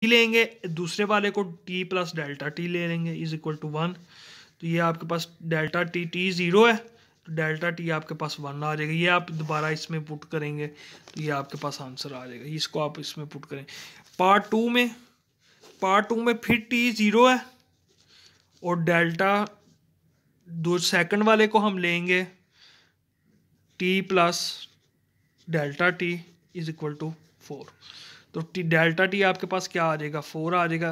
T लेंगे दूसरे वाले को टी प्लस डेल्टा टी ले लेंगे इज इक्वल टू वन तो ये आपके पास डेल्टा टी टी ज़ीरो है तो डेल्टा टी आपके पास वन आ जाएगा ये आप दोबारा इसमें पुट करेंगे तो ये आपके पास आंसर आ जाएगा इसको आप इसमें पुट करें पार्ट टू में पार्ट टू में फिर टी ज़ीरो है और डेल्टा दो सेकंड वाले को हम लेंगे t plus delta t is equal to four तो टी डेल्टा टी आपके पास क्या आ जाएगा फोर आ जाएगा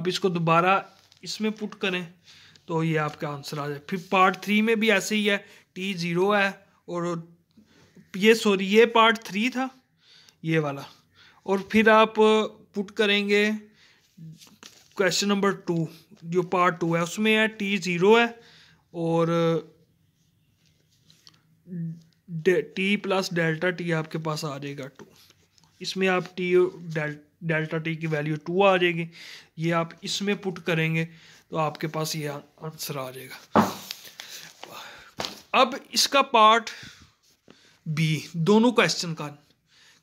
अब इसको दोबारा इसमें पुट करें तो ये आपका आंसर आ जाए फिर पार्ट थ्री में भी ऐसे ही है टी ज़ीरो है और ये सॉरी ये पार्ट थ्री था ये वाला और फिर आप पुट करेंगे क्वेश्चन नंबर टू जो पार्ट टू है उसमें है टी ज़ीरो है और टी प्लस डेल्टा टी आपके पास आ जाएगा टू इसमें आप टी डेल डेल्टा टी की वैल्यू टू आ जाएगी ये आप इसमें पुट करेंगे तो आपके पास ये आंसर आ जाएगा अब इसका पार्ट बी दोनों क्वेश्चन का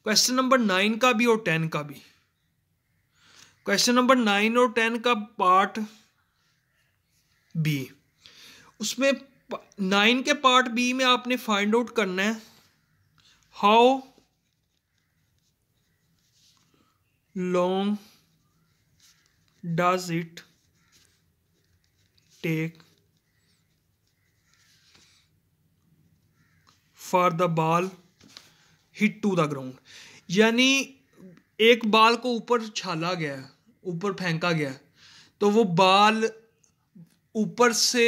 क्वेश्चन नंबर नाइन का भी और टेन का भी क्वेश्चन नंबर नाइन और टेन का पार्ट बी उसमें नाइन के पार्ट बी में आपने फाइंड आउट करना है how long does it take for the ball hit to the ground यानी एक बाल को ऊपर छाला गया ऊपर फेंका गया तो वो बाल ऊपर से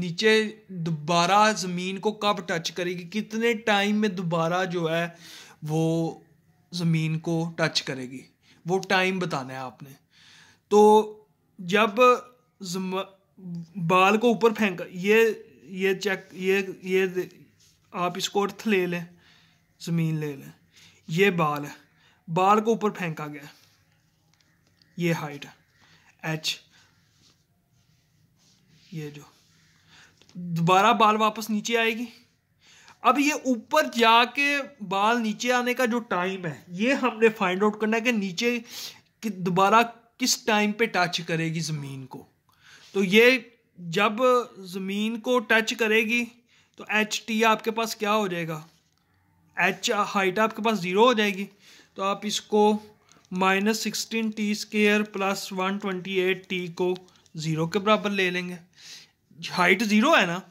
नीचे दोबारा ज़मीन को कब टच करेगी कितने टाइम में दोबारा जो है वो ज़मीन को टच करेगी वो टाइम बताना है आपने तो जब बाल को ऊपर फेंक ये ये चेक ये ये आप इसको अर्थ ले लें ज़मीन ले लें ये बाल है बाल को ऊपर फेंका गया ये हाइट है एच ये जो दोबारा बाल वापस नीचे आएगी अब ये ऊपर जाके बाल नीचे आने का जो टाइम है ये हमने फाइंड आउट करना है कि नीचे कि दोबारा किस टाइम पे टच करेगी ज़मीन को तो ये जब ज़मीन को टच करेगी तो एच टी आपके पास क्या हो जाएगा एच हाइट आपके पास ज़ीरो हो जाएगी तो आप इसको minus sixteen t square plus one twenty eight t को ज़ीरो के बराबर ले लेंगे हाइट ज़ीरो है ना